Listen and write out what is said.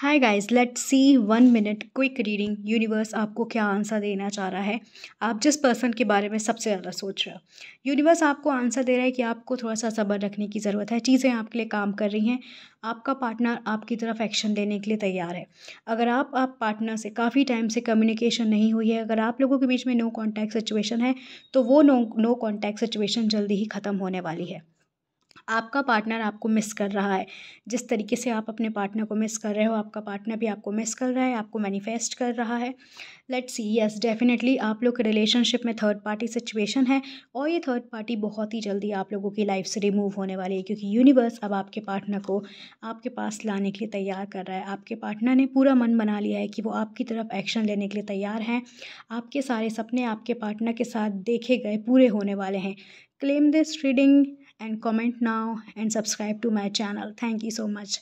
हाय guys let see one minute quick reading universe आपको क्या answer देना चाह रहा है आप जिस पर्सन के बारे में सबसे ज़्यादा सोच रहे हो यूनिवर्स आपको आंसर दे रहा है कि आपको थोड़ा सा सब्र रखने की ज़रूरत है चीज़ें आपके लिए काम कर रही हैं आपका पार्टनर आपकी तरफ एक्शन लेने के लिए तैयार है अगर आप आप पार्टनर से काफ़ी टाइम से कम्युनिकेशन नहीं हुई है अगर आप लोगों के बीच में नो कॉन्टैक्ट सिचुएशन है तो वो नो नो कॉन्टैक्ट सिचुएशन जल्दी ही ख़त्म होने वाली है आपका पार्टनर आपको मिस कर रहा है जिस तरीके से आप अपने पार्टनर को मिस कर रहे हो आपका पार्टनर भी आपको मिस कर रहा है आपको मैनिफेस्ट कर रहा है लेट्स सी यस डेफिनेटली आप लोग के रिलेशनशिप में थर्ड पार्टी सिचुएशन है और ये थर्ड पार्टी बहुत ही जल्दी आप लोगों की लाइफ से रिमूव होने वाली है क्योंकि यूनिवर्स अब आपके पार्टनर को आपके पास लाने के लिए तैयार कर रहा है आपके पार्टनर ने पूरा मन बना लिया है कि वो आपकी तरफ एक्शन लेने के लिए तैयार हैं आपके सारे सपने आपके पार्टनर के साथ देखे गए पूरे होने वाले हैं claim this reading and comment now and subscribe to my channel thank you so much